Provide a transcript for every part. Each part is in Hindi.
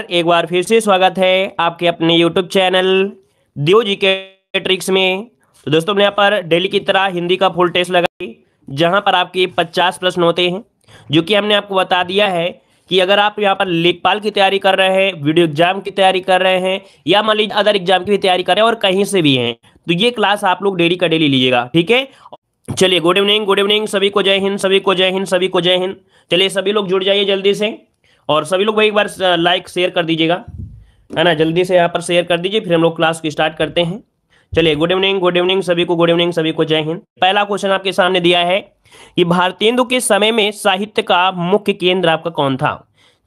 एक बार फिर से स्वागत है आपके अपने YouTube चैनल दियो जी के ट्रिक्स में तो दोस्तों हमने यहाँ पर डेली की तरह हिंदी का फुल टेस्ट लगाई जहाँ पर आपके 50 प्रश्न होते हैं जो कि हमने आपको बता दिया है कि अगर आप यहाँ पर लेखपाल की तैयारी कर रहे हैं वीडियो एग्जाम की तैयारी कर रहे हैं या मान लीजिए अदर एग्जाम की तैयारी कर रहे हैं और कहीं से भी हैं तो ये क्लास आप लोग डेली का डेली लीजिएगा ठीक है चलिए गुड इवनिंग गुड इवनिंग सभी को जय हिंद सभी को जय हिंद सभी को जय हिंद चलिए सभी लोग जुड़ जाइए जल्दी से और सभी लोग भाई एक बार लाइक शेयर कर दीजिएगा है ना जल्दी से यहाँ पर शेयर कर दीजिए फिर हम लोग क्लास को स्टार्ट करते हैं चलिए गुड इवनिंग गुड इवनिंग सभी को गुड इवनिंग सभी को जय हिंद पहला क्वेश्चन आपके सामने दिया है कि भारतेंदु के समय में साहित्य का मुख्य केंद्र आपका कौन था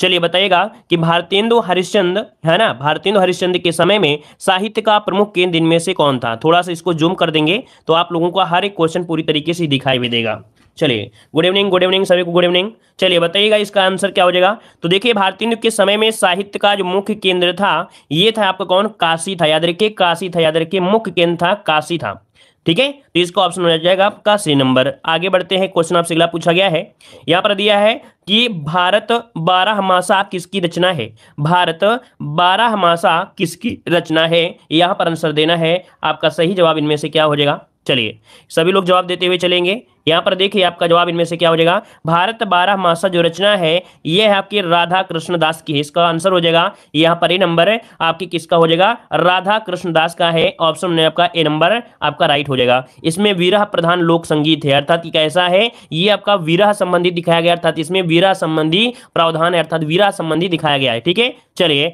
चलिए बताइएगा कि भारतेंदु हरिश्चंद है ना भारतेंदु हरिश्चंद के समय में साहित्य का प्रमुख केंद्र इनमें से कौन था थोड़ा सा इसको जूम कर देंगे तो आप लोगों का हर एक क्वेश्चन पूरी तरीके से दिखाई भी देगा चलिए गुड इवनिंग गुड इवनिंग सभी को गुड इवनिंग चलिए बताइएगा इसका आंसर क्या हो जाएगा तो देखिए भारतीय के समय में साहित्य का जो मुख्य केंद्र था ये था आपका कौन काशी था याद रखिए काशी था याद रखिए मुख्य केंद्र था काशी था ठीक है तो इसका ऑप्शन हो जाएगा आपका सी नंबर आगे बढ़ते हैं क्वेश्चन आपसे अगला पूछा गया है यहाँ पर दिया है कि भारत बारह मासा किसकी रचना है भारत बारह मासा किसकी रचना है यहाँ पर आंसर देना है आपका सही जवाब इनमें से क्या हो जाएगा चलिए सभी लोग जवाब देते हुए चलेंगे यहाँ पर देखिए आपका जवाब इनमें से क्या हो जाएगा भारत बारह मासा जो रचना है ये है आपकी राधा कृष्ण दास की इसका आंसर हो जाएगा यहाँ पर ए नंबर है आपकी किसका हो जाएगा राधा कृष्ण दास का है ऑप्शन में आपका ए नंबर आपका राइट हो जाएगा इसमें वीरह प्रधान लोक संगीत है अर्थात कैसा है ये आपका वीरह संबंधी दिखाया गया अर्थात इसमें वीरा संबंधी प्रावधान है अर्थात वीरा संबंधी दिखाया गया है ठीक है चलिए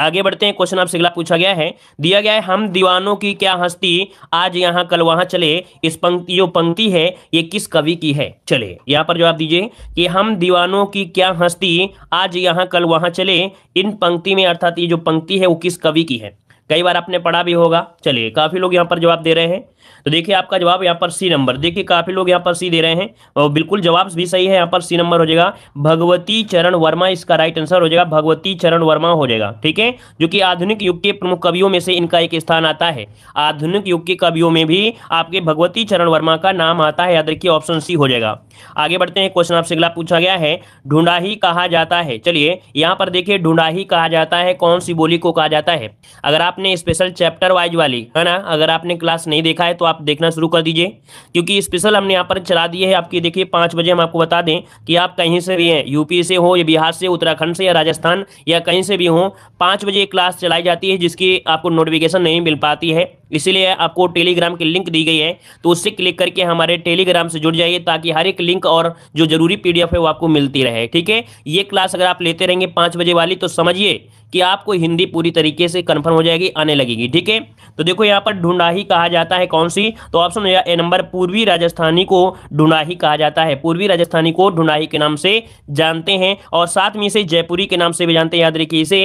आगे बढ़ते हैं क्वेश्चन आपसे अगला पूछा गया है दिया गया है हम दीवानों की क्या हस्ती आज यहाँ कल वहां चले इस पंक्ति जो पंक्ति है ये किस कवि की है चले यहाँ पर जवाब दीजिए कि हम दीवानों की क्या हस्ती आज यहाँ कल वहां चले इन पंक्ति में अर्थात ये जो पंक्ति है वो किस कवि की है कई बार आपने पढ़ा भी होगा चलिए काफ़ी लोग यहाँ पर जवाब दे रहे हैं तो देखिए आपका जवाब यहाँ पर सी नंबर देखिए काफ़ी लोग यहाँ पर सी दे रहे हैं और बिल्कुल जवाब भी सही है यहाँ पर सी नंबर हो जाएगा भगवती चरण वर्मा इसका राइट आंसर हो जाएगा भगवती चरण वर्मा हो जाएगा ठीक है जो कि आधुनिक युग के प्रमुख कवियों में से इनका एक स्थान आता है आधुनिक युग के कवियों में भी आपके भगवती चरण वर्मा का नाम आता है याद रखिए ऑप्शन सी हो जाएगा आगे बढ़ते हैं क्वेश्चन आपसे अगला पूछा गया है ढूंढाही कहा जाता है चलिए यहाँ पर देखिए ढूंढाही कहा जाता है कौन सी बोली को कहा जाता है अगर आप आपने स्पेशल चैप्टर वाइज वाली है ना अगर आपने क्लास नहीं देखा है तो आप देखना शुरू कर दीजिए क्योंकि स्पेशल हमने यहाँ पर चला दिए है आपकी देखिए पाँच बजे हम आपको बता दें कि आप कहीं से भी हैं यूपी से हो या बिहार से उत्तराखंड से या राजस्थान या कहीं से भी हो पाँच बजे क्लास चलाई जाती है जिसकी आपको नोटिफिकेशन नहीं मिल पाती है इसीलिए आपको टेलीग्राम की लिंक दी गई है तो उससे क्लिक करके हमारे टेलीग्राम से जुड़ जाइए ताकि हर एक लिंक और जो जरूरी पीडीएफ है वो आपको मिलती रहे ठीक है ये क्लास अगर आप लेते रहेंगे पाँच बजे वाली तो समझिए कि आपको हिंदी पूरी तरीके से कंफर्म हो जाएगी आने लगेगी ठीक है तो देखो यहाँ पर ढूंढाही कहा जाता है कौन सी तो ऑप्शन ए नंबर पूर्वी राजस्थानी को ढूंढाही कहा जाता है पूर्वी राजस्थानी को ढूंढाही के नाम से जानते हैं और साथ में इसे जयपुरी के नाम से भी जानते हैं याद रखिए इसे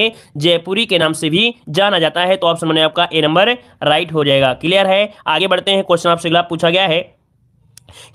जयपुरी के नाम से भी जाना जाता है तो ऑप्शन मैंने आपका ए नंबर राइट हो हो जाएगा क्लियर है आगे बढ़ते हैं क्वेश्चन आपसे अगला पूछा गया है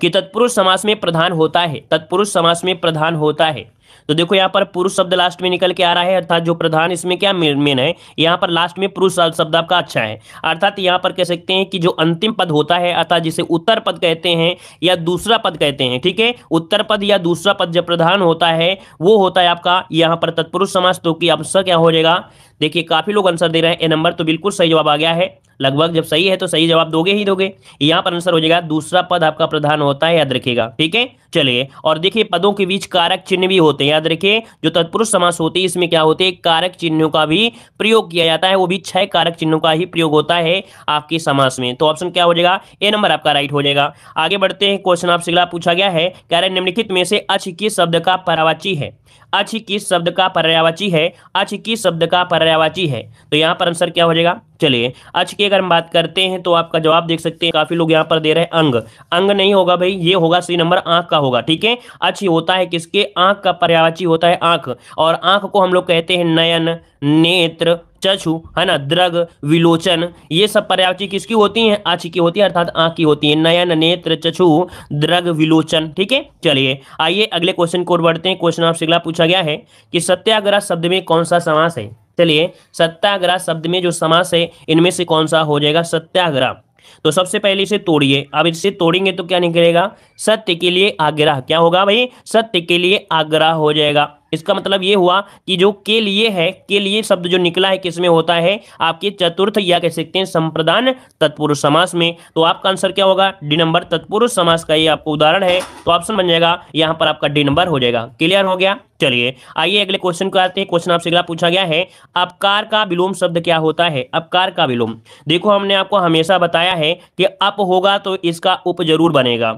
कि तत्पुरुष समास में प्रधान होता है तत्पुरुष समास में प्रधान होता है तो देखो यहाँ पर पुरुष शब्द लास्ट में निकल के आ रहा है अर्थात जो प्रधान इसमें क्या मेन है यहाँ पर लास्ट में पुरुष शब्द आपका अच्छा है अर्थात यहाँ पर कह सकते हैं कि जो अंतिम पद होता है अर्थात जिसे उत्तर पद कहते हैं या दूसरा पद कहते हैं ठीक है उत्तर पद या दूसरा पद जो प्रधान होता है वो होता है आपका यहाँ पर तत्पुरुष समाज तो कि आंसर क्या हो जाएगा देखिए काफी लोग आंसर दे रहे हैं ए नंबर तो बिल्कुल सही जवाब आ गया है लगभग जब सही है तो सही जवाब दोगे ही दोगे यहाँ पर आंसर हो जाएगा दूसरा पद आपका प्रधान होता है याद रखिएगा ठीक है चलिए और देखिए पदों के बीच कारक चिन्ह भी होते हैं याद रखिए जो तत्पुरुष समास होती है इसमें क्या होते हैं कारक चिन्हों का भी प्रयोग किया जाता है वो भी छह कारक चिन्हों का ही प्रयोग होता है आपके समास में तो ऑप्शन क्या हो जाएगा ए नंबर आपका राइट हो जाएगा आगे बढ़ते हैं क्वेश्चन आपसे पूछा गया है कह रहे निम्नलिखित में से अच किस शब्द का परावाची है किस शब्द का पर्यावाची है किस शब्द का पर्यावाची है तो यहाँ पर आंसर क्या हो जाएगा चलिए अच की अगर हम बात करते हैं तो आपका जवाब देख सकते हैं काफी लोग यहाँ पर दे रहे हैं अंग अंग नहीं होगा भाई ये होगा सी नंबर आंख का होगा ठीक है अच होता है किसके आंख का पर्यावाची होता है आंख और आंख को हम लोग कहते हैं नयन नेत्र चछु है ना द्रग विलोचन ये सब पर्यावची किसकी होती है आँच की होती है अर्थात आँख की होती है नयन नेत्र चछु द्रग विलोचन ठीक है चलिए आइए अगले क्वेश्चन को बढ़ते हैं क्वेश्चन आपसे अगला पूछा गया है कि सत्याग्रह शब्द में कौन सा समास है चलिए सत्याग्रह शब्द में जो समास है इनमें से कौन सा हो जाएगा सत्याग्रह तो सबसे पहले इसे तोड़िए अब इसे तोड़ेंगे तो क्या निकलेगा सत्य के लिए आग्रह क्या होगा भाई सत्य के लिए आग्रह हो जाएगा इसका मतलब ये हुआ कि जो के लिए है के लिए शब्द जो निकला है किसमें होता है आपके चतुर्थ या कह सकते हैं संप्रदान तत्पुरुष समास में तो आपका आंसर क्या होगा डी नंबर तत्पुरुष समास का ये आपको उदाहरण है तो ऑप्शन बन जाएगा यहाँ पर आपका डी नंबर हो जाएगा क्लियर हो गया चलिए आइए अगले क्वेश्चन को आते हैं क्वेश्चन आपसे अगला पूछा गया है अपकार का विलोम शब्द क्या होता है अपकार का विलोम देखो हमने आपको हमेशा बताया है कि अप होगा तो इसका उप जरूर बनेगा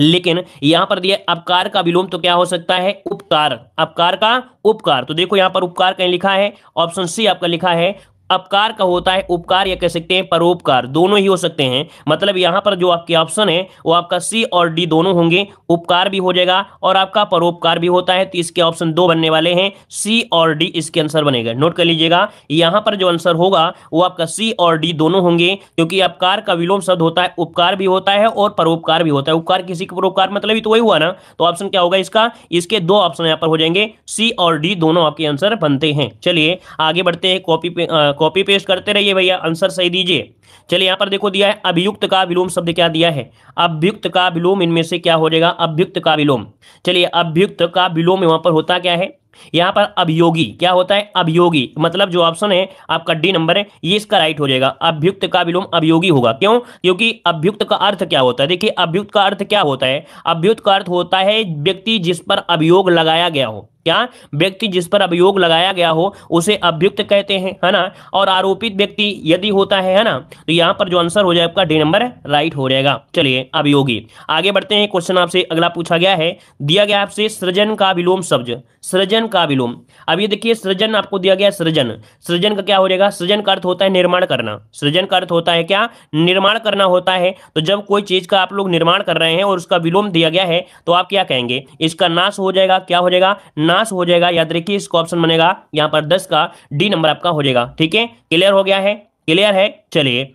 लेकिन यहां पर दिया अपकार का विलोम तो क्या हो सकता है उपकार अपकार का उपकार तो देखो यहां पर उपकार कहीं लिखा है ऑप्शन सी आपका लिखा है अपकार का होता है उपकार या कह सकते हैं परोपकार दोनों ही हो सकते हैं मतलब यहां पर जो आपके ऑप्शन है वो आपका सी और डी दोनों होंगे उपकार भी हो जाएगा और आपका परोपकार भी होता है तो इसके ऑप्शन दो बनने वाले हैं सी और डी इसके आंसर बनेगा नोट कर लीजिएगा यहां पर जो आंसर होगा वो आपका सी और डी दोनों होंगे क्योंकि अपकार का विलोम शब्द होता है उपकार भी होता है और परोपकार भी होता है उपकार किसी के परोपकार मतलब तो वही हुआ ना तो ऑप्शन क्या होगा इसका इसके दो ऑप्शन यहाँ पर हो जाएंगे सी और डी दोनों आपके आंसर बनते हैं चलिए आगे बढ़ते हैं कॉपी पे कॉपी पेस्ट करते रहिए भैया आंसर सही दीजिए चलिए यहाँ पर देखो दिया है अभियुक्त का विलोम शब्द क्या दिया है अभ्युक्त का विलोम इनमें से क्या हो जाएगा अभ्युक्त का विलोम चलिए अभ्युक्त का विलोम यहाँ पर होता क्या है यहाँ पर अभियोगी क्या होता है अभियोगी मतलब जो ऑप्शन है आपका डी नंबर है ये इसका राइट हो जाएगा अभ्युक्त का विलोम अभियोगी होगा क्यों क्योंकि अभ्युक्त का अर्थ क्या होता है देखिए अभ्युक्त का अर्थ क्या होता है अभियुक्त का अर्थ होता है व्यक्ति जिस पर अभियोग लगाया गया हो क्या व्यक्ति जिस पर अभियोग लगाया गया हो उसे अभियुक्त कहते हैं है ना और आरोपित व्यक्ति यदि होता है है ना तो यहाँ पर जो आंसर हो जाए आपका डी नंबर राइट हो जाएगा चलिए अभियोगी आगे बढ़ते हैं क्वेश्चन आपसे अगला पूछा गया है दिया गया आपसे सृजन का विलोम शब्द सृजन का विलोम अब ये देखिए सृजन आपको दिया गया सृजन सृजन का क्या हो जाएगा सृजन का अर्थ होता है निर्माण करना सृजन का अर्थ होता है क्या निर्माण करना होता है तो जब कोई चीज का आप लोग निर्माण कर रहे हैं और उसका विलोम दिया गया है तो आप क्या कहेंगे इसका नाश हो जाएगा क्या हो जाएगा नाश हो जाएगा याद रखिए इसको ऑप्शन बनेगा यहाँ पर दस का डी नंबर आपका हो जाएगा ठीक है क्लियर हो गया है क्लियर है चलिए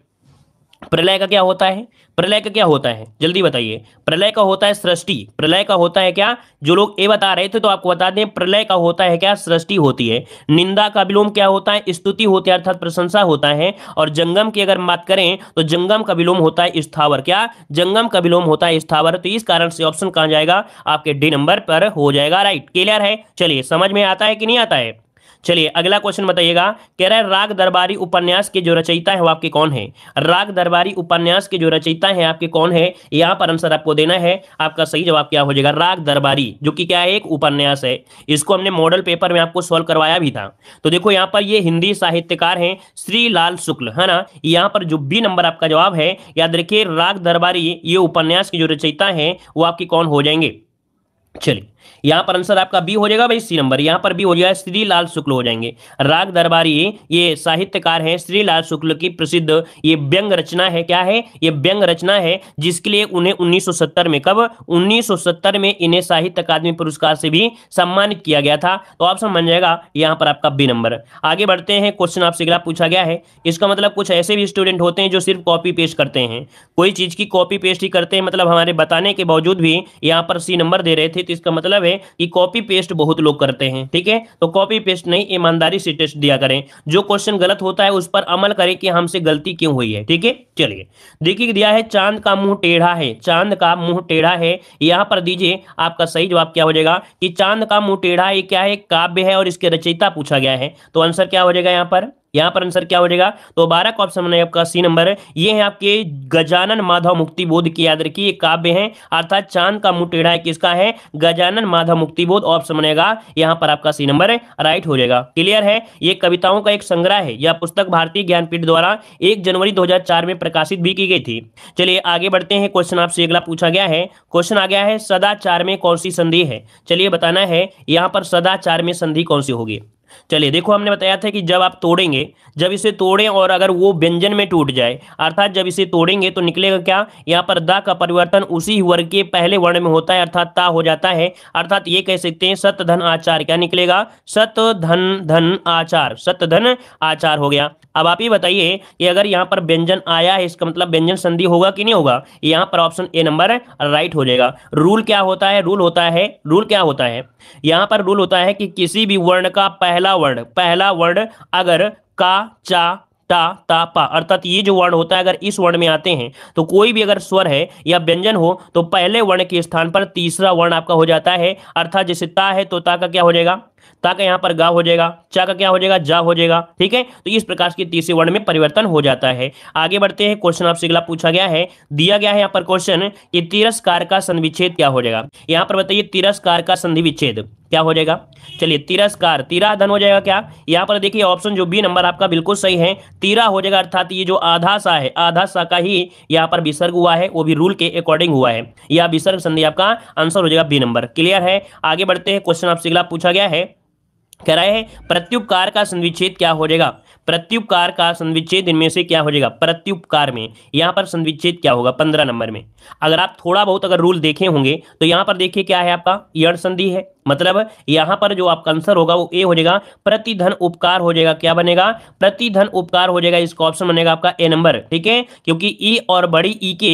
प्रलय का क्या होता है प्रलय का क्या होता है जल्दी बताइए प्रलय का होता है सृष्टि प्रलय का होता है क्या जो लोग ये बता रहे थे तो आपको बता दें प्रलय का होता है क्या सृष्टि होती है निंदा का विलोम क्या होता है स्तुति होती है अर्थात प्रशंसा होता है और जंगम की अगर बात करें तो जंगम का विलोम होता है स्थावर क्या जंगम का विलोम होता है स्थावर तो इस कारण से ऑप्शन कहा जाएगा आपके डी नंबर पर हो जाएगा राइट क्लियर है चलिए समझ में आता है कि नहीं आता है चलिए अगला क्वेश्चन बताइएगा कह रहा है राग दरबारी उपन्यास के जो रचयिता है वो आपके कौन है राग दरबारी उपन्यास के जो रचयिता है आपके कौन है यहाँ पर आंसर आपको देना है आपका सही जवाब क्या हो जाएगा राग दरबारी जो कि क्या है एक उपन्यास है इसको हमने मॉडल पेपर में आपको सॉल्व करवाया भी था तो देखो यहाँ पर ये हिंदी साहित्यकार है श्री लाल शुक्ल है ना यहाँ पर जो बी नंबर आपका जवाब है याद रखिये राग दरबारी ये उपन्यास के जो रचयिता है वो आपके कौन हो जाएंगे चलिए यहां पर आंसर आपका बी हो जाएगा भाई सी नंबर यहां पर बी हो जाएगा श्री लाल शुक्ल हो जाएंगे राग दरबारी ये साहित्यकार है श्री लाल शुक्ल की प्रसिद्ध ये व्यंग रचना है क्या है ये व्यंग रचना है जिसके लिए उन्हें 1970 में कब 1970 में इन्हें साहित्य अकादमी पुरस्कार से भी सम्मानित किया गया था तो आप समझ जाएगा यहां पर आपका बी नंबर आगे बढ़ते हैं क्वेश्चन आपसे अगला पूछा गया है इसका मतलब कुछ ऐसे भी स्टूडेंट होते हैं जो सिर्फ कॉपी पेस्ट करते हैं कोई चीज की कॉपी पेस्ट ही करते हैं मतलब हमारे बताने के बावजूद भी यहां पर सी नंबर दे रहे थे तो इसका मतलब मतलब है कि कॉपी पेस्ट बहुत लोग करते हैं ठीक है तो कॉपी पेस्ट नहीं ईमानदारी से टेस्ट दिया करें जो क्वेश्चन गलत होता है उस पर अमल करें कि हमसे गलती क्यों हुई है ठीक है चलिए देखिए दिया है चांद का मुंह टेढ़ा है चांद का मुंह टेढ़ा है यहां पर दीजिए आपका सही जवाब क्या हो जाएगा कि चांद का मुंह टेढ़ा है क्या है काव्य है और इसके रचयिता पूछा गया है तो आंसर क्या हो जाएगा यहां पर यहां पर आंसर क्या हो जाएगा तो बारह का ऑप्शन बनाए आपका सी नंबर ये है आपके गजानन माधव मुक्ति बोध की याद रखिए काव्य है अर्थात चांद का मुंह किसका है गजानन माधव मुक्ति बोध ऑप्शन बनेगा यहां पर आपका सी नंबर राइट हो जाएगा क्लियर है ये कविताओं का एक संग्रह है यह पुस्तक भारतीय ज्ञानपीठ द्वारा एक जनवरी दो में प्रकाशित भी की गई थी चलिए आगे बढ़ते हैं क्वेश्चन आपसे अगला पूछा गया है क्वेश्चन आ गया है सदाचार में कौन सी संधि है चलिए बताना है यहां पर सदाचार में संधि कौन सी होगी चलिए देखो हमने बताया था कि जब आप तोड़ेंगे जब इसे तोड़ें और अगर वो व्यंजन में टूट जाए अर्थात जब इसे तोड़ेंगे तो निकलेगा क्या यहाँ पर द का परिवर्तन उसी वर्ग के पहले वर्ण में होता है अर्थात ता हो जाता है अर्थात ये कह सकते हैं सत धन आचार क्या निकलेगा सत धन धन आचार सत धन आचार हो गया अब आप ही बताइए कि अगर यहाँ पर व्यंजन आया है इसका मतलब व्यंजन संधि होगा कि नहीं होगा यहाँ पर ऑप्शन ए नंबर राइट हो जाएगा रूल क्या होता है रूल होता है रूल क्या होता है यहाँ पर रूल होता है कि किसी भी वर्ण का पहला पहला वर्ड पहला वर्ड अगर का चा टा ता पा अर्थात ये जो वर्ण होता है अगर इस वर्ण में आते हैं तो कोई भी अगर स्वर है या व्यंजन हो तो पहले वर्ण के स्थान पर तीसरा वर्ण आपका हो जाता है अर्थात जैसे ता है तो ता का क्या हो जाएगा ताकि का यहाँ पर गा हो जाएगा चा का क्या हो जाएगा जा हो जाएगा ठीक है तो इस प्रकार के तीसरे वर्ण में परिवर्तन हो जाता है आगे बढ़ते हैं क्वेश्चन आपसे अगला पूछा गया है दिया गया है यहाँ पर क्वेश्चन कि तिरस्कार का संधिविच्छेद क्या हो जाएगा यहाँ पर बताइए तिरस्कार का संधि विच्छेद क्या हो जाएगा चलिए तिरस्कार तीरा धन हो जाएगा क्या यहाँ पर देखिए ऑप्शन जो बी नंबर आपका बिल्कुल सही है तीरा हो जाएगा अर्थात ये जो आधा सा है आधा सा का ही यहाँ पर विसर्ग हुआ है वो भी रूल के अकॉर्डिंग हुआ है यह विसर्ग संधि आपका आंसर हो जाएगा बी नंबर क्लियर है आगे बढ़ते हैं क्वेश्चन आपसे अगला पूछा गया है कह रहे हैं प्रत्युपकार का संविच्छेद क्या हो जाएगा प्रत्युपकार का संविच्छेद इनमें से क्या हो जाएगा प्रत्युपकार में यहाँ पर संविच्छेद क्या होगा पंद्रह नंबर में अगर आप थोड़ा बहुत अगर रूल देखे होंगे तो यहाँ पर देखिए क्या है आपका यण संधि है मतलब यहां पर जो आपका आंसर होगा वो ए हो जाएगा प्रतिधन उपकार हो जाएगा क्या बनेगा प्रतिधन उपकार हो जाएगा इसका ऑप्शन बनेगा आपका ए नंबर ठीक है क्योंकि ई e और बड़ी ई e के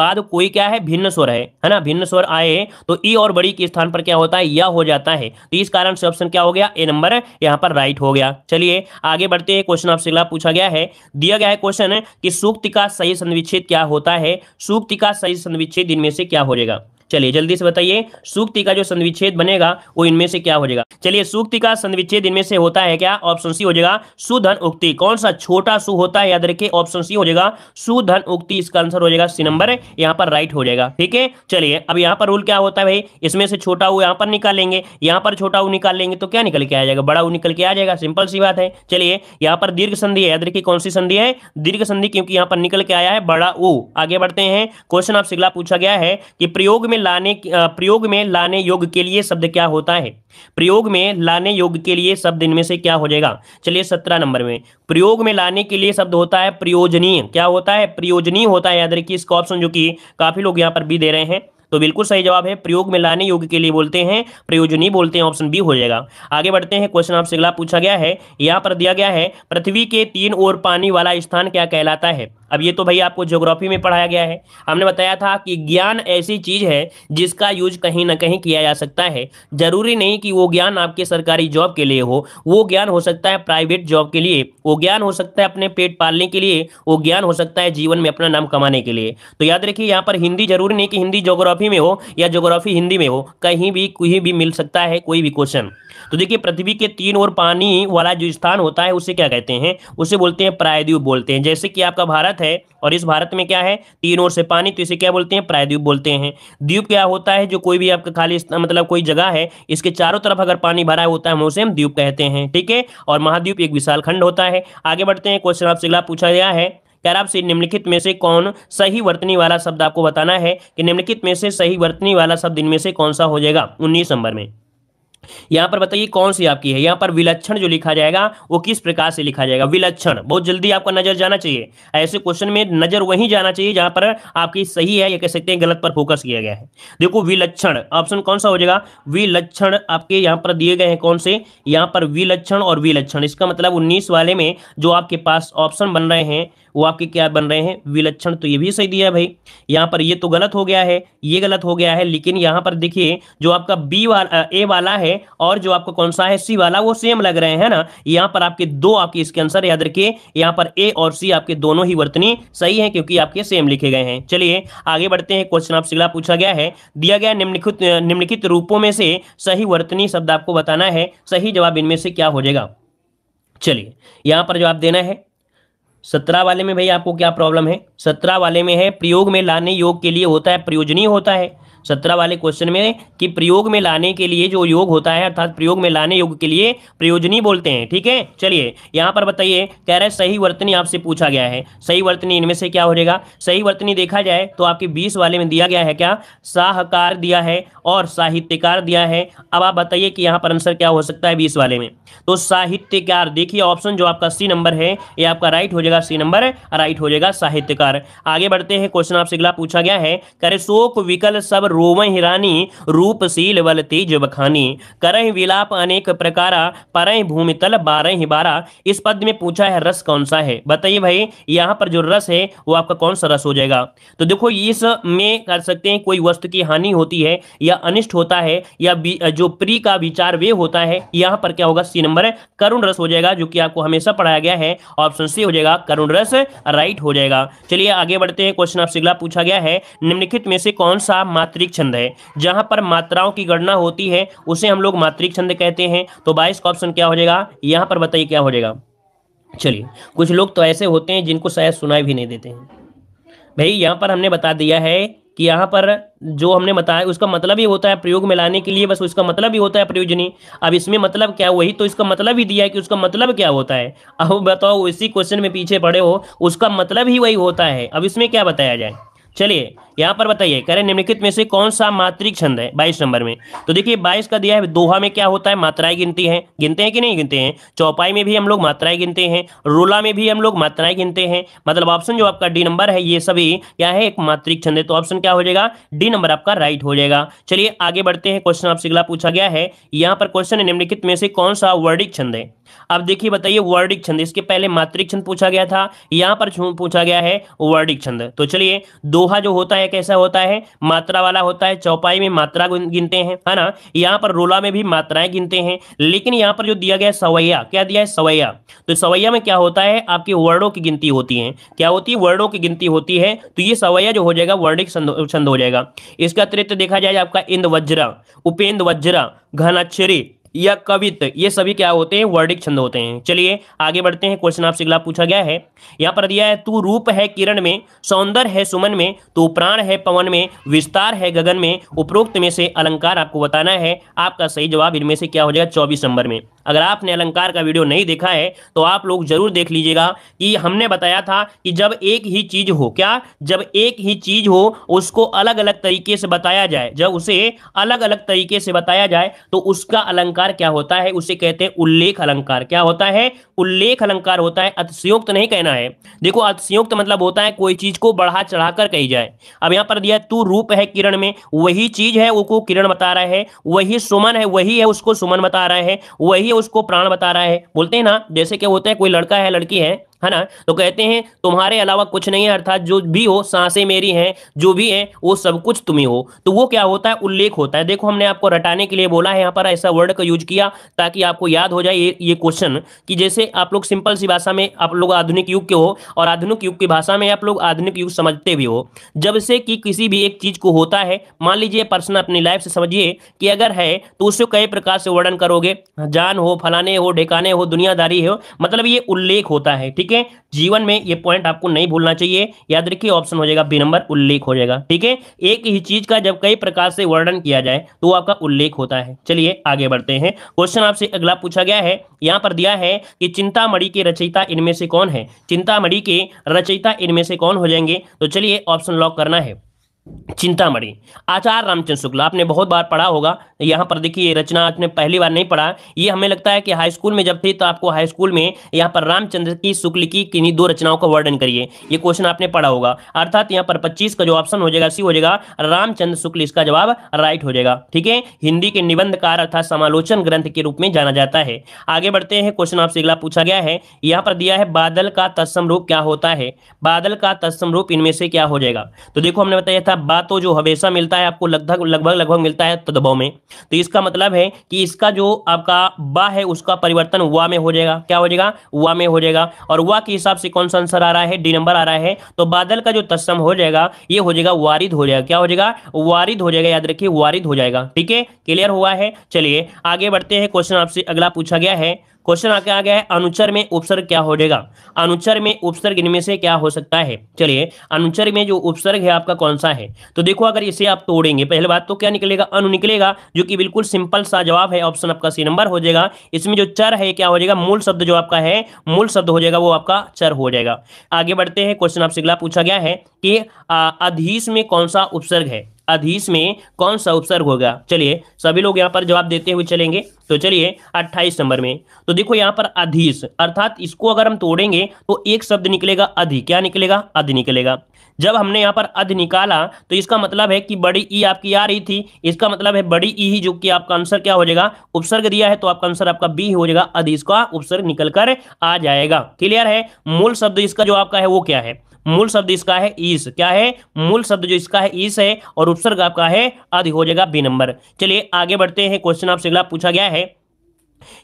बाद कोई क्या है भिन्न स्वर है है ना भिन्न स्वर आए तो ई e और बड़ी के स्थान पर क्या होता है यह हो जाता है तो इस कारण से ऑप्शन क्या हो गया ए नंबर यहां पर राइट हो गया चलिए आगे बढ़ते हैं क्वेश्चन आपसे अगला पूछा गया है दिया गया है क्वेश्चन कि सूक्त का सही संविच्छेद क्या होता है सूक्ति का सही संविच्छेद इनमें से क्या हो जाएगा चलिए जल्दी से बताइए सूक्ति का जो संविच्छेद बनेगा वो इनमें से क्या हो जाएगा चलिए सूक्ति का संविच्छेद इनमें से होता है क्या ऑप्शन सी हो जाएगा सुधन उक्ति कौन सा छोटा सु होता है याद रखिए ऑप्शन सी हो जाएगा सुधन उक्ति इसका आंसर हो जाएगा सी नंबर यहाँ पर राइट हो जाएगा ठीक है चलिए अब यहाँ पर रूल क्या होता है भाई इसमें से छोटा वो यहाँ पर निकालेंगे यहाँ पर छोटा वो निकाल लेंगे तो क्या निकल के आ जाएगा बड़ा वो निकल के आ जाएगा सिंपल सी बात है चलिए यहाँ पर दीर्घ संधि है याद रखिए कौन सी संधि है दीर्घ संधि क्योंकि यहाँ पर निकल के आया है बड़ा ऊ आगे बढ़ते हैं क्वेश्चन आपसे अगला पूछा गया है कि प्रयोग में लाने प्रयोग में लाने योग के लिए शब्द क्या क्या होता है प्रयोग में लाने योग्य के लिए शब्द इनमें से क्या हो जाएगा चलिए सत्रह नंबर में प्रयोग में लाने के लिए शब्द होता है प्रयोजनीय क्या होता है प्रयोजनीय होता है याद रखिए इसका ऑप्शन जो कि काफी लोग यहाँ पर भी दे रहे हैं तो बिल्कुल सही जवाब है प्रयोग में लाने योग्य के लिए बोलते हैं प्रयोजनी बोलते हैं ऑप्शन बी हो जाएगा आगे बढ़ते हैं क्वेश्चन आपसे अगला पूछा गया है यहाँ पर दिया गया है पृथ्वी के तीन ओर पानी वाला स्थान क्या कहलाता है अब ये तो भाई आपको ज्योग्राफी में पढ़ाया गया है हमने बताया था कि ज्ञान ऐसी चीज है जिसका यूज कहीं ना कहीं किया जा सकता है जरूरी नहीं कि वो ज्ञान आपके सरकारी जॉब के लिए हो वो ज्ञान हो सकता है प्राइवेट जॉब के लिए वो ज्ञान हो सकता है अपने पेट पालने के लिए वो ज्ञान हो सकता है जीवन में अपना नाम कमाने के लिए तो याद रखिए यहाँ पर हिंदी जरूरी नहीं कि हिंदी ज्योग्राफी जोग्राफी में हो या जोग्राफी हिंदी में हो कहीं भी कहीं भी मिल सकता है कोई भी क्वेश्चन तो देखिए पृथ्वी के तीन और पानी वाला जो स्थान होता है उसे क्या कहते हैं उसे बोलते हैं प्रायद्वीप बोलते हैं जैसे कि आपका भारत है और इस भारत में क्या है तीन ओर से पानी तो इसे क्या बोलते हैं प्रायद्वीप बोलते हैं द्वीप क्या होता है जो कोई भी आपका खाली मतलब कोई जगह है इसके चारों तरफ अगर पानी भरा होता है हम उसे हम द्वीप कहते हैं ठीक है और महाद्वीप एक विशाल खंड होता है आगे बढ़ते हैं क्वेश्चन आपसे अगला पूछा गया है पैराब से निम्नलिखित में से कौन सही वर्तनी वाला शब्द आपको बताना है कि निम्नलिखित में से सही वर्तनी वाला शब्द इनमें से कौन सा हो जाएगा उन्नीस नंबर में यहां पर बताइए कौन सी आपकी है यहाँ पर विलक्षण जो लिखा जाएगा वो किस प्रकार से लिखा जाएगा विलक्षण बहुत जल्दी आपका नजर जाना चाहिए ऐसे क्वेश्चन में नजर वहीं जाना चाहिए जहां पर आपकी सही है या कह सकते हैं गलत पर फोकस किया गया है देखो विलक्षण ऑप्शन कौन सा हो जाएगा विलक्षण आपके यहाँ पर दिए गए हैं कौन से यहाँ पर विलक्षण और विलक्षण इसका मतलब उन्नीस वाले में जो आपके पास ऑप्शन बन रहे हैं वो आपके क्या बन रहे हैं विलक्षण तो ये भी सही दिया भाई यहाँ पर ये तो गलत हो गया है ये गलत हो गया है लेकिन यहाँ पर देखिए जो आपका बी वाला ए वाला है और जो आपका कौन सा है सी वाला वो सेम लग रहे हैं ना यहाँ पर आपके दो आपके इसके आंसर याद रखिए यहाँ पर ए और सी आपके दोनों ही वर्तनी सही है क्योंकि आपके सेम लिखे गए हैं चलिए आगे बढ़ते हैं क्वेश्चन आपसे अगला पूछा गया है दिया गया निम्नलिखित निम्नलिखित रूपों में से सही वर्तनी शब्द आपको बताना है सही जवाब इनमें से क्या हो जाएगा चलिए यहाँ पर जवाब देना है सत्रह वाले में भाई आपको क्या प्रॉब्लम है सत्रह वाले में है प्रयोग में लाने योग के लिए होता है प्रयोजनीय होता है सत्रह वाले क्वेश्चन में कि प्रयोग में लाने के लिए जो योग होता है अर्थात प्रयोग में लाने योग के लिए प्रयोजनी बोलते हैं ठीक है चलिए यहां पर बताइए कह रहे सही वर्तनी आपसे पूछा गया है सही वर्तनी इनमें से क्या हो जाएगा सही वर्तनी देखा जाए तो आपके बीस वाले में दिया गया है क्या साहकार दिया है और साहित्यकार दिया है अब आप बताइए कि यहाँ पर आंसर क्या हो सकता है बीस वाले में तो साहित्यकार देखिए ऑप्शन जो आपका सी नंबर है ये आपका राइट हो जाएगा सी नंबर राइट हो जाएगा साहित्यकार आगे बढ़ते हैं क्वेश्चन आपसे अगला पूछा गया है करे शोक विकल सब रोवै हिरानी रूपशील बल तेज बखानी करह विलाप अनेक प्रकारा परह भूमितल बारह बारा इस पद में पूछा है रस कौन सा है बताइए भाई यहाँ पर जो रस है वो आपका कौन सा रस हो जाएगा तो देखो इस में कर सकते हैं कोई वस्तु की हानि होती है या अनिष्ट होता है या जो प्री का विचार वे होता है यहाँ पर क्या होगा सी नंबर करुण रस हो जाएगा जो कि आपको हमेशा पढ़ाया गया है ऑप्शन सी हो जाएगा करुण रस राइट हो जाएगा चलिए आगे बढ़ते हैं क्वेश्चन आपसे अगला पूछा गया है निम्नलिखित में से कौन सा मातृ मात्रिक छंद है जहां पर मात्राओं की गणना होती है उसे हम लोग मात्रिक छंद कहते हैं तो बाईस का ऑप्शन क्या हो जाएगा यहां पर बताइए क्या हो जाएगा चलिए कुछ लोग तो ऐसे होते हैं जिनको शायद सुनाई भी नहीं देते हैं भाई यहाँ पर हमने बता दिया है कि यहाँ पर जो हमने बताया उसका मतलब ही होता है प्रयोग में लाने के लिए बस उसका मतलब ही होता है प्रयोजनी अब इसमें मतलब क्या वही तो इसका मतलब ही दिया है कि उसका मतलब क्या होता है अब बताओ इसी क्वेश्चन में पीछे पड़े हो उसका मतलब ही वही होता है अब इसमें क्या बताया जाए चलिए यहाँ पर बताइए कह रहे निम्नलिखित में से कौन सा मात्रिक छंद है बाईस नंबर में तो देखिए बाईस का दिया है दोहा में क्या होता है मात्राएं गिनती हैं गिनते हैं कि नहीं गिनते हैं चौपाई में भी हम लोग मात्राएं गिनते हैं रोला में भी हम लोग मात्राएं गिनते हैं मतलब ऑप्शन जो आपका डी नंबर है ये सभी क्या है एक मात्रिक छंद है तो ऑप्शन क्या हो जाएगा डी नंबर आपका राइट हो जाएगा चलिए आगे बढ़ते हैं क्वेश्चन आपसे अगला पूछा गया है यहाँ पर क्वेश्चन है निम्नलिखित में से कौन सा वर्डिक छंद है अब देखिए बताइए वर्डिक छंद इसके पहले मात्रिक छंद पूछा गया था यहाँ पर पूछा गया है वर्डिक छंद तो चलिए दोहा जो होता है है कैसा होता है मात्रा वाला होता है चौपाई में मात्रा गिनते हैं है ना यहाँ पर रोला में भी मात्राएं गिनते हैं लेकिन यहाँ पर जो दिया गया सवैया क्या दिया है सवैया तो सवैया में क्या होता है आपके वर्णों की गिनती होती है क्या होती है वर्णों की गिनती होती है तो ये सवैया जो हो जाएगा वर्णिक छंद हो जाएगा इसका अतिरिक्त देखा जाए आपका इंद वज्रा उपेंद वज्रा घनाक्षरी या कवित तो ये सभी क्या होते हैं वर्णिक छंद होते हैं चलिए आगे बढ़ते हैं क्वेश्चन आपसे अगला पूछा गया है यहाँ पर दिया है तू रूप है किरण में सौंदर्य है सुमन में तू प्राण है पवन में विस्तार है गगन में उपरोक्त में से अलंकार आपको बताना है आपका सही जवाब इनमें से क्या हो जाएगा चौबीस नंबर में अगर आपने अलंकार का वीडियो नहीं देखा है तो आप लोग जरूर देख लीजिएगा कि हमने बताया था कि जब एक ही चीज हो क्या जब एक ही चीज हो उसको अलग अलग तरीके से बताया जाए जब उसे अलग अलग तरीके से बताया जाए तो उसका अलंकार क्या होता है उसे कहते हैं उल्लेख अलंकार क्या होता है उल्लेख अलंकार होता है अतिशयोक्त नहीं कहना है देखो अतिशयोक्त मतलब होता है कोई चीज को बढ़ा चढ़ाकर कही जाए अब यहां पर दिया तू रूप है किरण में वही चीज है वो किरण बता रहा है वही सुमन है वही है उसको सुमन बता रहा है वही उसको प्राण बता रहा है बोलते हैं ना जैसे क्या होता है कोई लड़का है लड़की है है ना तो कहते हैं तुम्हारे अलावा कुछ नहीं है अर्थात जो भी हो सांसें मेरी हैं जो भी हैं वो सब कुछ तुम ही हो तो वो क्या होता है उल्लेख होता है देखो हमने आपको रटाने के लिए बोला है यहाँ पर ऐसा वर्ड का यूज किया ताकि आपको याद हो जाए ये ये क्वेश्चन कि जैसे आप लोग सिंपल सी भाषा में आप लोग आधुनिक युग के हो और आधुनिक युग की भाषा में आप लोग आधुनिक युग समझते भी हो जब से कि किसी भी एक चीज को होता है मान लीजिए पर्सन अपनी लाइफ से समझिए कि अगर है तो उससे कई प्रकार से वर्णन करोगे जान हो फलाने हो ढेकाने हो दुनियादारी हो मतलब ये उल्लेख होता है ठीक है है जीवन में ये पॉइंट आपको नहीं भूलना चाहिए याद रखिए ऑप्शन हो जाएगा बी नंबर उल्लेख हो जाएगा ठीक है एक ही चीज का जब कई प्रकार से वर्णन किया जाए तो आपका उल्लेख होता है चलिए आगे बढ़ते हैं क्वेश्चन आपसे अगला पूछा गया है यहाँ पर दिया है कि चिंतामढ़ी के रचयिता इनमें से कौन है चिंतामढ़ी के रचयिता इनमें से कौन हो जाएंगे तो चलिए ऑप्शन लॉक करना है चिंतामणि आचार्य रामचंद्र शुक्ल आपने बहुत बार पढ़ा होगा यहाँ पर देखिए रचना आपने पहली बार नहीं पढ़ा ये हमें लगता है कि हाई स्कूल में जब थी तो आपको हाई स्कूल में यहाँ पर रामचंद्र की शुक्ल की किन्हीं दो रचनाओं का वर्णन करिए ये क्वेश्चन आपने पढ़ा होगा अर्थात यहाँ पर पच्चीस का जो ऑप्शन हो जाएगा सी हो जाएगा रामचंद्र शुक्ल इसका जवाब राइट हो जाएगा ठीक है हिंदी के निबंधकार अर्थात समालोचन ग्रंथ के रूप में जाना जाता है आगे बढ़ते हैं क्वेश्चन आपसे अगला पूछा गया है यहाँ पर दिया है बादल का तत्सम रूप क्या होता है बादल का तत्सम रूप इनमें से क्या हो जाएगा तो देखो हमने बताया था ऐसा बात तो जो हमेशा मिलता है आपको लगभग लगभग लगभग मिलता है तदभाव तो में तो इसका मतलब है कि इसका जो आपका बा है उसका परिवर्तन वा में हो जाएगा क्या हो जाएगा वा में हो जाएगा और वा के हिसाब से कौन सा आंसर आ रहा है डी नंबर आ रहा है तो बादल का जो तस्म हो जाएगा ये हो जाएगा वारिद हो जाएगा क्या हो जाएगा वारिद हो जाएगा याद रखिए वारिद हो जाएगा ठीक है क्लियर हुआ है चलिए आगे बढ़ते हैं क्वेश्चन आपसे अगला पूछा गया है क्वेश्चन आके आ गया है अनुचर में उपसर्ग क्या हो जाएगा अनुचर में उपसर्ग इनमें से क्या हो सकता है चलिए अनुचर में जो उपसर्ग है आपका कौन सा है तो देखो अगर इसे आप तोड़ेंगे पहले बात तो क्या निकलेगा अनु निकलेगा जो कि बिल्कुल सिंपल सा जवाब है ऑप्शन आपका सी नंबर हो जाएगा इसमें जो चर है क्या हो जाएगा मूल शब्द जो आपका है मूल शब्द हो जाएगा वो आपका चर हो जाएगा आगे बढ़ते हैं क्वेश्चन आपसे अगला पूछा गया है कि अधीश में कौन सा उपसर्ग है अधीश में कौन सा उपसर्ग होगा चलिए सभी लोग यहाँ पर जवाब देते हुए चलेंगे तो चलिए 28 नंबर में तो देखो यहाँ पर अधीश अर्थात इसको अगर हम तोड़ेंगे तो एक शब्द निकलेगा अधि क्या निकलेगा अधि निकलेगा जब हमने यहाँ पर अध निकाला तो इसका मतलब है कि बड़ी ई आपकी आ रही थी इसका मतलब है बड़ी ई ही जो कि आपका आंसर क्या हो जाएगा उपसर्ग दिया है तो आपका आंसर आपका बी हो जाएगा अध इसका उपसर्ग निकल कर आ जाएगा क्लियर है मूल शब्द इसका जो आपका है वो क्या है मूल शब्द इसका है ईस क्या है मूल शब्द जो इसका है ईस है और उपसर्ग आपका है अधि हो जाएगा बी नंबर चलिए आगे बढ़ते हैं क्वेश्चन आपसे अगला पूछा गया है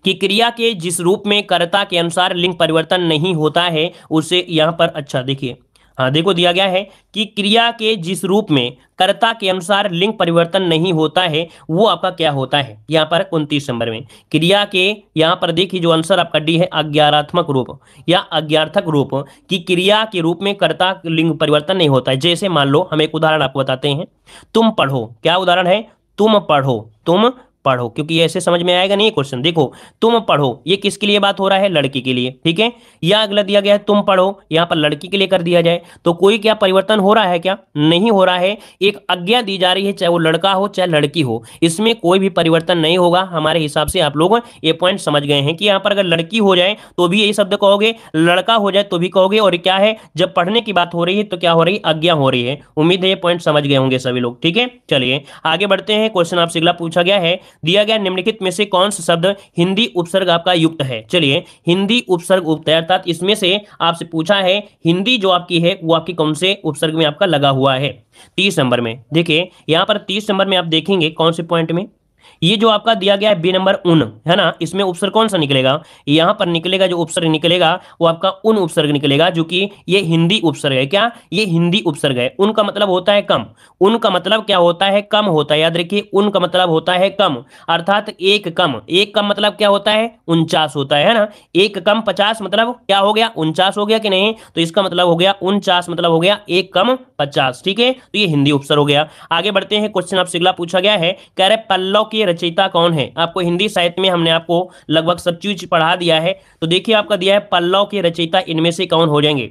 कि क्रिया के जिस रूप में कर्ता के अनुसार लिंग परिवर्तन नहीं होता है उसे यहां पर अच्छा देखिए हाँ देखो दिया गया है कि क्रिया के जिस रूप में कर्ता के अनुसार लिंग परिवर्तन नहीं होता है वो आपका क्या होता है यहाँ पर उन्तीस नंबर में क्रिया के यहाँ पर देखिए जो आंसर आपका डी है अज्ञारात्मक रूप या अज्ञार्थक रूप कि क्रिया के रूप में कर्ता लिंग परिवर्तन नहीं होता है जैसे मान लो हम एक उदाहरण आपको बताते हैं तुम पढ़ो क्या उदाहरण है तुम पढ़ो तुम पढ़ो क्योंकि ऐसे समझ में आएगा नहीं क्वेश्चन देखो तुम पढ़ो ये किसके लिए बात हो रहा है लड़की के लिए ठीक है या अगला दिया गया है तुम पढ़ो यहाँ पर लड़की के लिए कर दिया जाए तो कोई क्या परिवर्तन हो रहा है क्या नहीं हो रहा है एक आज्ञा दी जा रही है चाहे वो लड़का हो चाहे लड़की हो इसमें कोई भी परिवर्तन नहीं होगा हमारे हिसाब से आप लोग ये पॉइंट समझ गए हैं कि यहाँ पर अगर लड़की हो जाए तो भी यही शब्द कहोगे लड़का हो जाए तो भी कहोगे और क्या है जब पढ़ने की बात हो रही है तो क्या हो रही है आज्ञा हो रही है उम्मीद है ये पॉइंट समझ गए होंगे सभी लोग ठीक है चलिए आगे बढ़ते हैं क्वेश्चन आपसे अगला पूछा गया है दिया गया निम्नलिखित में से कौन सा शब्द हिंदी उपसर्ग आपका युक्त है चलिए हिंदी उपसर्ग उक्त अर्थात इसमें से आपसे पूछा है हिंदी जो आपकी है वो आपकी कौन से उपसर्ग में आपका लगा हुआ है तीस नंबर में देखिए यहाँ पर तीस नंबर में आप देखेंगे कौन से पॉइंट में ये जो आपका दिया गया है बी नंबर उन है ना इसमें उपसर्ग कौन सा निकलेगा यहां पर निकलेगा जो उपसर्ग निकलेगा वो आपका उन उपसर्ग निकलेगा जो कि ये हिंदी उपसर्ग है क्या ये हिंदी उपसर्ग है उनका मतलब होता है कम उनका मतलब क्या होता है कम होता है याद रखिए उनका मतलब होता है कम अर्थात एक कम एक कम मतलब क्या होता है उनचास होता है ना एक कम पचास मतलब क्या हो गया उनचास हो गया कि नहीं तो इसका मतलब हो गया उनचास मतलब हो गया एक कम पचास ठीक है तो ये हिंदी उपसर हो गया आगे बढ़ते हैं क्वेश्चन आपसे अगला पूछा गया है कह रहे पल्लव की रचयिता कौन है आपको हिंदी साहित्य में हमने आपको लगभग सब चीज पढ़ा दिया है तो देखिए आपका दिया है पल्लव के रचयिता इनमें से कौन हो जाएंगे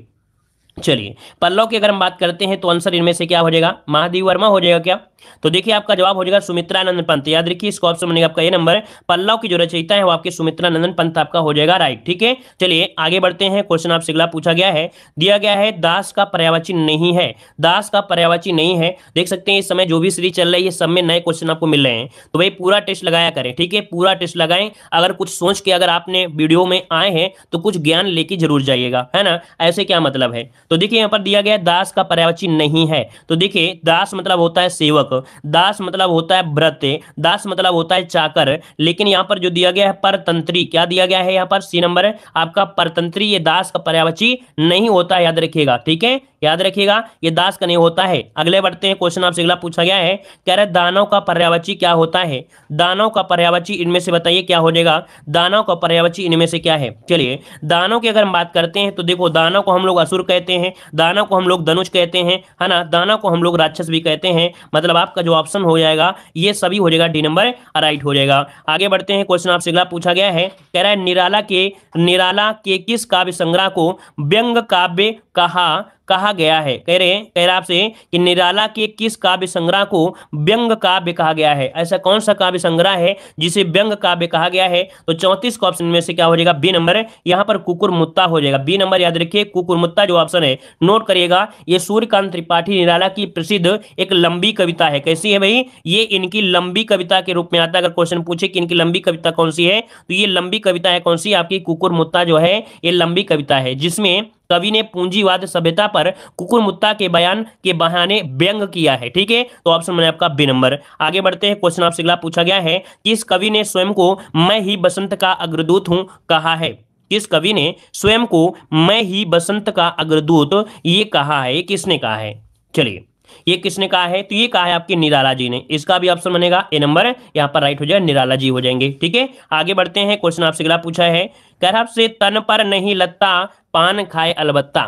चलिए पल्लव की अगर हम बात करते हैं तो आंसर इनमें से क्या हो जाएगा महादेव वर्मा हो जाएगा क्या तो देखिए आपका जवाब हो जाएगा सुमित्रा नंदन पंत याद रखिए इसको ऑप्शन बनेगा आपका ये नंबर पल्लव की जो रचयिता है वो आपके सुमित्रा नंदन पंत आपका हो जाएगा राइट ठीक है चलिए आगे बढ़ते हैं क्वेश्चन आपसे अगला पूछा गया है दिया गया है दास का पर्यावाची नहीं है दास का पर्यावाची नहीं है देख सकते हैं इस समय जो भी सीरीज चल रही है सब में नए क्वेश्चन आपको मिल रहे हैं तो भाई पूरा टेस्ट लगाया करें ठीक है पूरा टेस्ट लगाए अगर कुछ सोच के अगर आपने वीडियो में आए हैं तो कुछ ज्ञान लेके जरूर जाइएगा है ना ऐसे क्या मतलब है तो देखिए यहाँ पर दिया गया दास का पर्यावाची नहीं है तो देखिये दास मतलब होता है सेवक सेवक दास मतलब होता है व्रत दास मतलब होता है चाकर लेकिन यहाँ पर जो दिया गया है परतंत्री क्या दिया गया है यहाँ पर सी नंबर आपका परतंत्री ये दास का पर्यावची नहीं होता है याद रखिएगा ठीक है याद रखिएगा ये दास का नहीं होता है अगले बढ़ते हैं क्वेश्चन आपसे अगला पूछा गया है कह रहे दानव का पर्यावची क्या होता है दानव का पर्यावची इनमें से बताइए क्या हो जाएगा दानव का पर्यावची इनमें से क्या है चलिए दानव की अगर हम बात करते हैं तो देखो दानव को हम लोग असुर कहते हैं दानव को हम लोग धनुष कहते हैं है ना दानव को हम लोग राक्षस भी कहते हैं मतलब आपका जो ऑप्शन हो जाएगा ये सभी हो जाएगा डी नंबर राइट हो जाएगा आगे बढ़ते हैं क्वेश्चन आपसे अगला पूछा गया है कह रहा है निराला के निराला के किस काव्य संग्रह को व्यंग काव्य कहा कहा गया है कह रहे कह रहे आपसे कि निराला के किस काव्य संग्रह को व्यंग काव्य कहा गया है ऐसा कौन सा काव्य संग्रह है जिसे व्यंग काव्य कहा गया है तो चौंतीस का ऑप्शन में से क्या हो जाएगा बी नंबर यहाँ पर मुत्ता हो जाएगा बी नंबर याद रखिए मुत्ता जो ऑप्शन है नोट करिएगा ये सूर्यकांत त्रिपाठी निराला की प्रसिद्ध एक लंबी कविता है कैसी है भाई ये इनकी लंबी कविता के रूप में आता है अगर क्वेश्चन पूछे कि इनकी लंबी कविता कौन सी है तो ये लंबी कविता है कौन सी आपकी कुकुर मुत्ता जो है ये लंबी कविता है जिसमें कवि ने पूंजीवाद सभ्यता पर मुत्ता के बयान के बहाने व्यंग किया है ठीक है तो ऑप्शन मैंने आपका बी नंबर आगे बढ़ते हैं क्वेश्चन आपसे अगला पूछा गया है किस कवि ने स्वयं को मैं ही बसंत का अग्रदूत हूं कहा है किस कवि ने स्वयं को मैं ही बसंत का अग्रदूत ये कहा है किसने कहा है चलिए ये किसने कहा है तो ये कहा है आपके निराला जी ने इसका भी ऑप्शन बनेगा ए नंबर यहाँ पर राइट हो जाए निराला जी हो जाएंगे ठीक है आगे बढ़ते हैं क्वेश्चन आपसे अगला पूछा है कह से तन पर नहीं लत्ता पान खाए अलबत्ता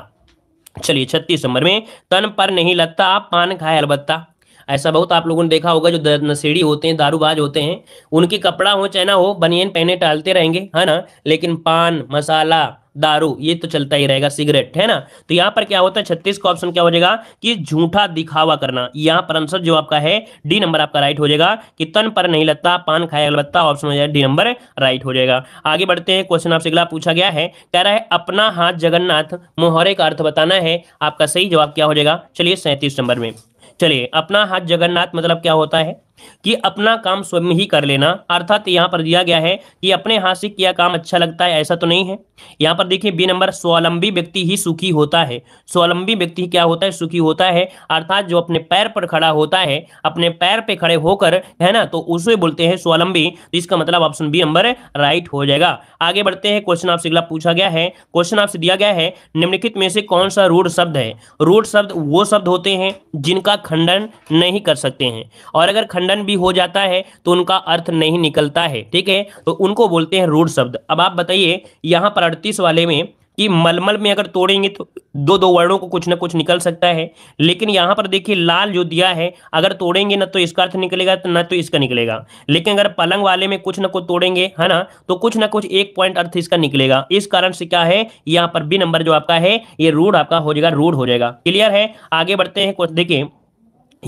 चलिए छत्तीस नंबर में तन पर नहीं लत्ता पान खाए अलबत्ता ऐसा बहुत आप लोगों ने देखा होगा जो नशेड़ी होते हैं दारूबाज होते हैं उनके कपड़ा हो चाहे ना हो बनियन पहने टालते रहेंगे है ना लेकिन पान मसाला दारू ये तो चलता ही रहेगा सिगरेट है ना तो यहां पर क्या होता है छत्तीस का ऑप्शन क्या हो जाएगा कि झूठा दिखावा करना यहां पर आंसर जो आपका है डी नंबर आपका राइट हो जाएगा कि तन पर नहीं लगता पान खाया लगता ऑप्शन हो जाएगा डी नंबर राइट हो जाएगा आगे बढ़ते हैं क्वेश्चन आपसे अगला पूछा गया है कह रहा है अपना हाथ जगन्नाथ मोहरे का अर्थ बताना है आपका सही जवाब क्या हो जाएगा चलिए सैंतीस नंबर में चलिए अपना हाथ जगन्नाथ मतलब क्या होता है कि अपना काम स्वयं ही कर लेना अर्थात यहाँ पर दिया गया है कि अपने हाथ से किया काम अच्छा लगता है ऐसा तो नहीं है यहाँ पर देखिए बी नंबर स्वावलंबी व्यक्ति ही सुखी होता है स्वावलंबी व्यक्ति क्या होता है सुखी होता है अर्थात जो अपने पैर पर खड़ा होता है अपने पैर पर खड़े होकर है ना तो उसे बोलते हैं स्वावलंबी तो इसका मतलब ऑप्शन बी नंबर राइट हो जाएगा आगे बढ़ते हैं क्वेश्चन आपसे अगला पूछा गया है क्वेश्चन आपसे दिया गया है निम्नलिखित में से कौन सा रूढ़ शब्द है रूढ़ शब्द वो शब्द होते हैं जिनका खंडन नहीं कर सकते हैं और अगर खंडन खंडन भी हो जाता है तो उनका अर्थ नहीं निकलता है ठीक है तो उनको बोलते हैं रूढ़ शब्द अब आप बताइए यहाँ पर अड़तीस वाले में कि मलमल में अगर तोड़ेंगे तो दो दो वर्णों को कुछ ना कुछ निकल सकता है लेकिन यहाँ पर देखिए लाल जो दिया है अगर तोड़ेंगे ना तो इसका अर्थ निकलेगा तो ना तो इसका निकलेगा लेकिन अगर पलंग वाले में कुछ ना कुछ तोड़ेंगे है ना तो कुछ ना कुछ एक पॉइंट अर्थ इसका निकलेगा इस कारण से क्या है यहाँ पर बी नंबर जो आपका है ये रूढ़ आपका हो जाएगा रूढ़ हो जाएगा क्लियर है आगे बढ़ते हैं देखिए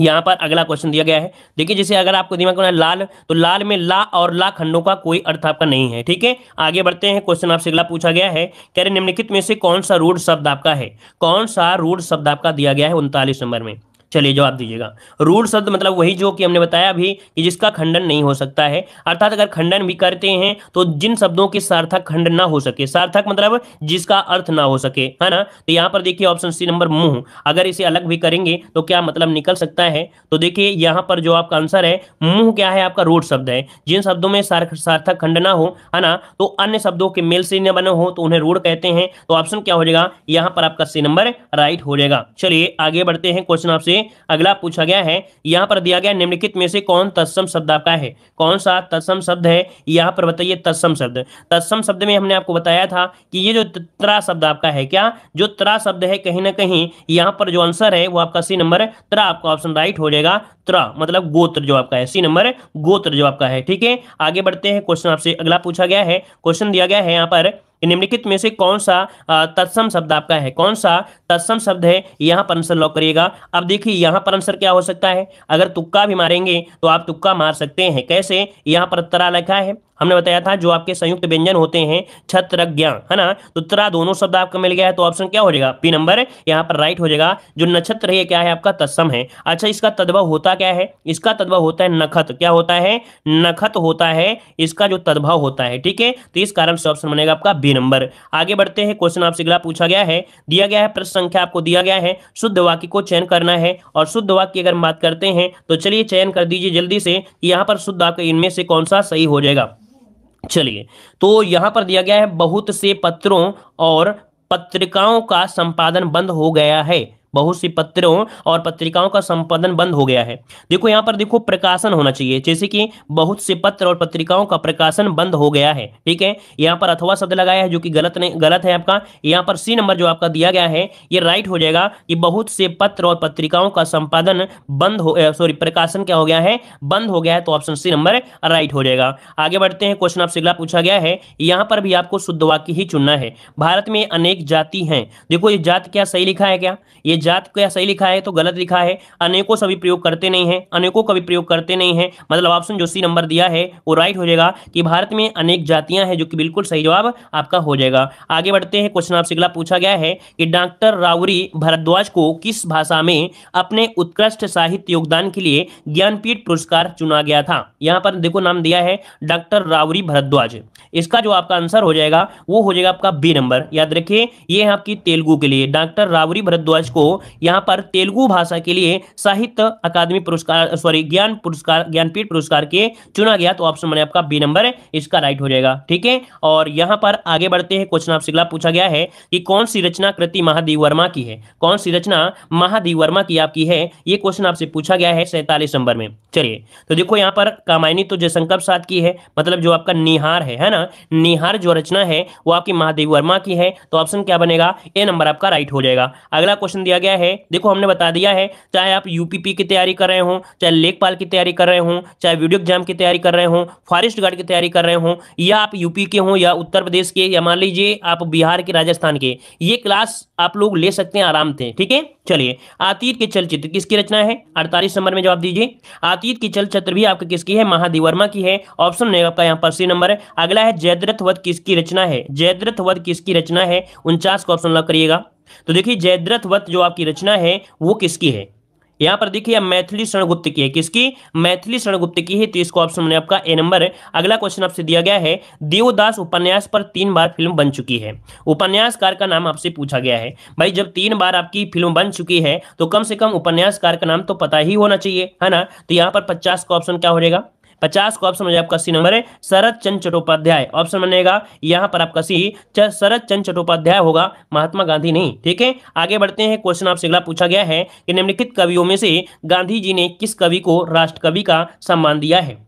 यहाँ पर अगला क्वेश्चन दिया गया है देखिए जैसे अगर आपको दिमाग में लाल तो लाल में ला और ला खंडों का कोई अर्थ आपका नहीं है ठीक है आगे बढ़ते हैं क्वेश्चन आपसे अगला पूछा गया है कह रहे निम्नलिखित में से कौन सा रूढ़ शब्द आपका है कौन सा रूढ़ शब्द आपका दिया गया है उनतालीस नंबर में चलिए जवाब दीजिएगा रूढ़ शब्द मतलब वही जो कि हमने बताया भी कि जिसका खंडन नहीं हो सकता है अर्थात अगर खंडन भी करते हैं तो जिन शब्दों के सार्थक खंडन ना हो सके सार्थक मतलब जिसका अर्थ ना हो सके है ना तो यहाँ पर देखिए ऑप्शन सी नंबर मुंह अगर इसे अलग भी करेंगे तो क्या मतलब निकल सकता है तो देखिए यहाँ पर जो आपका आंसर है मुंह क्या है आपका रूढ़ शब्द है जिन शब्दों में सार्थक खंड ना हो है ना तो अन्य शब्दों के मेल से न बने हो तो उन्हें रूढ़ कहते हैं तो ऑप्शन क्या हो जाएगा यहाँ पर आपका सी नंबर राइट हो जाएगा चलिए आगे बढ़ते हैं क्वेश्चन आपसे अगला पूछा गया है यहाँ पर दिया गया निम्नलिखित में से कौन तत्सम शब्द आपका है कौन सा तत्सम शब्द है यहाँ पर बताइए तत्सम शब्द तत्सम शब्द में हमने आपको बताया था कि ये जो त्रा शब्द आपका है क्या जो त्रा शब्द है कहीं ना कहीं यहाँ पर जो आंसर है वो आपका सी नंबर त्रा आपका ऑप्शन राइट हो जाएगा त्रा मतलब गोत्र जो आपका है सी नंबर गोत्र जो आपका है ठीक है आगे बढ़ते हैं क्वेश्चन आपसे अगला पूछा गया है क्वेश्चन दिया गया है यहाँ पर निम्नलिखित में से कौन सा तत्सम शब्द आपका है कौन सा तत्सम शब्द है यहाँ पर आंसर लॉक करिएगा अब देखिए यहाँ पर आंसर क्या हो सकता है अगर तुक्का भी मारेंगे तो आप तुक्का मार सकते हैं कैसे यहाँ पर तरा लिखा है हमने बताया था जो आपके संयुक्त व्यंजन होते हैं छत्रज्ञा है ना तो तरा दोनों शब्द आपका मिल गया है तो ऑप्शन क्या हो जाएगा पी नंबर यहाँ पर राइट हो जाएगा जो नक्षत्र है क्या है आपका तत्सम है अच्छा इसका तद्भव होता क्या है इसका तद्भव होता है नखत क्या होता है नखत होता है इसका जो तद्भव होता है ठीक है तो इस कारण से ऑप्शन बनेगा आपका बी बी नंबर आगे बढ़ते हैं क्वेश्चन आपसे अगला पूछा गया है दिया गया है प्रश्न संख्या आपको दिया गया है शुद्ध वाक्य को चयन करना है और शुद्ध वाक्य की अगर बात करते हैं तो चलिए चयन कर दीजिए जल्दी से यहाँ पर शुद्ध वाक्य इनमें से कौन सा सही हो जाएगा चलिए तो यहाँ पर दिया गया है बहुत से पत्रों और पत्रिकाओं का संपादन बंद हो गया है बहुत सी पत्रों और पत्रिकाओं का संपादन बंद हो गया है देखो यहाँ पर देखो प्रकाशन होना चाहिए जैसे कि बहुत से पत्र और पत्रिकाओं का प्रकाशन बंद हो गया है ठीक है यहाँ पर अथवा शब्द लगाया है जो कि गलत नहीं गलत है आपका यहाँ पर सी नंबर जो आपका दिया गया है ये राइट हो जाएगा कि बहुत से पत्र और पत्रिकाओं का संपादन बंद हो सॉरी प्रकाशन क्या हो गया है बंद हो गया है तो ऑप्शन सी नंबर राइट हो जाएगा आगे बढ़ते हैं क्वेश्चन आपसे अगला पूछा गया है यहाँ पर भी आपको शुद्ध वाक्य ही चुनना है भारत में अनेक जाति है देखो ये जात क्या सही लिखा है क्या ये जात क्या सही लिखा है तो गलत लिखा है अनेकों सभी प्रयोग करते नहीं है अनेकों का भी प्रयोग करते नहीं है मतलब ऑप्शन जो सी नंबर दिया है वो राइट हो जाएगा कि भारत में अनेक जातियां हैं जो कि बिल्कुल सही जवाब आपका हो जाएगा आगे बढ़ते हैं क्वेश्चन आपसे अगला पूछा गया है कि डॉक्टर रावरी भारद्वाज को किस भाषा में अपने उत्कृष्ट साहित्य योगदान के लिए ज्ञानपीठ पुरस्कार चुना गया था यहाँ पर देखो नाम दिया है डॉक्टर रावरी भारद्वाज इसका जो आपका आंसर हो जाएगा वो हो जाएगा आपका बी नंबर याद रखिए ये है आपकी तेलुगु के लिए डॉक्टर रावरी भारद्वाज को यहाँ पर तेलुगु भाषा के लिए साहित्य अकादमी पुरस्कार सॉरी ज्ञान पुरस्कार ज्ञानपीठ पुरस्कार के चुना गया तो ऑप्शन बने आपका बी नंबर इसका राइट हो जाएगा ठीक है और यहाँ पर आगे बढ़ते हैं क्वेश्चन आपसे अगला पूछा गया है कि कौन सी रचना कृति महादेव वर्मा की है कौन सी रचना महादेव वर्मा की आपकी है ये क्वेश्चन आपसे पूछा गया है सैतालीस नंबर में चलिए तो देखो यहाँ पर कामायनी तो जयशंकर साथ की है मतलब जो आपका निहार है है ना निहार जो रचना है वो आपकी महादेव वर्मा की है तो ऑप्शन क्या बनेगा ए नंबर आपका राइट हो जाएगा अगला क्वेश्चन दिया दिया गया है देखो हमने बता दिया है चाहे आप यूपीपी की तैयारी कर रहे हो चाहे लेखपाल की तैयारी कर रहे हो चाहे वीडियो एग्जाम की तैयारी कर रहे हो फॉरेस्ट गार्ड की तैयारी कर रहे हो या आप यूपी के हो या उत्तर प्रदेश के या मान लीजिए आप बिहार के राजस्थान के ये क्लास आप लोग ले सकते हैं आराम से ठीक है चलिए आतीत के चलचित्र किसकी रचना है अड़तालीस नंबर में जवाब दीजिए आतीत की चलचित्र भी आपकी किसकी है महादिवर्मा की है ऑप्शन नहीं आपका यहाँ पर सी नंबर है अगला है जयद्रथ वध किसकी रचना है जयद्रथ वध किसकी रचना है उनचास को ऑप्शन लॉक करिएगा तो देखिए जयद्रथ वत जो आपकी रचना है वो किसकी है यहां पर देखिए मैथिली शरणगुप्त की है किसकी मैथिली शरणगुप्त की है तो इसको ऑप्शन आपका ए नंबर है अगला क्वेश्चन आपसे दिया गया है देवदास उपन्यास पर तीन बार फिल्म बन चुकी है उपन्यासकार का नाम आपसे पूछा गया है भाई जब तीन बार आपकी फिल्म बन चुकी है तो कम से कम उपन्यासकार का नाम तो पता ही होना चाहिए है ना तो यहाँ पर पचास का ऑप्शन क्या हो जाएगा पचास को ऑप्शन आपका सी नंबर है शरद चंद चट्टोपाध्याय ऑप्शन बनेगा यहाँ पर आपका सी शरद चंद चट्टोपाध्याय होगा महात्मा गांधी नहीं ठीक है आगे बढ़ते हैं क्वेश्चन आपसे अगला पूछा गया है कि निम्नलिखित कवियों में से गांधी जी ने किस कवि को राष्ट्र कवि का सम्मान दिया है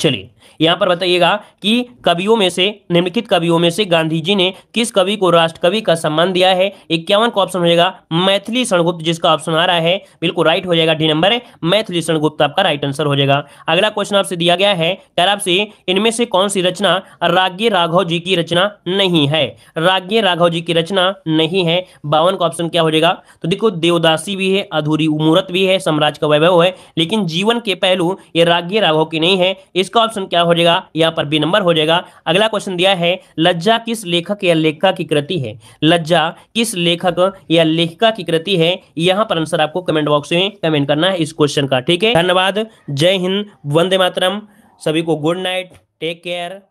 चलिए यहां पर बताइएगा कि कवियों में से निम्नलिखित कवियों में से गांधी जी ने किस कवि को राष्ट्रकवि का सम्मान दिया है इक्यावन का ऑप्शन हो जाएगा मैथिली सणगुप्त जिसका ऑप्शन आ रहा है बिल्कुल राइट हो जाएगा डी नंबर मैथिली सणगुप्त आपका राइट आंसर हो जाएगा अगला क्वेश्चन आपसे दिया गया है कह आपसे इनमें से कौन सी रचना राग्य राघव जी की रचना नहीं है राग्य राघव जी की रचना नहीं है बावन का ऑप्शन क्या हो जाएगा तो देखो देवदासी भी है अधूरी मूर्त भी है साम्राज्य का वैभव है लेकिन जीवन के पहलू ये राग्य राघव की नहीं है इसका ऑप्शन क्या हो जाएगा यहाँ पर बी नंबर हो जाएगा अगला क्वेश्चन दिया है लज्जा किस लेखक या लेखिका की कृति है लज्जा किस लेखक या लेखिका की कृति है यहाँ पर आंसर आपको कमेंट बॉक्स में कमेंट करना है इस क्वेश्चन का ठीक है धन्यवाद जय हिंद वंदे मातरम सभी को गुड नाइट टेक केयर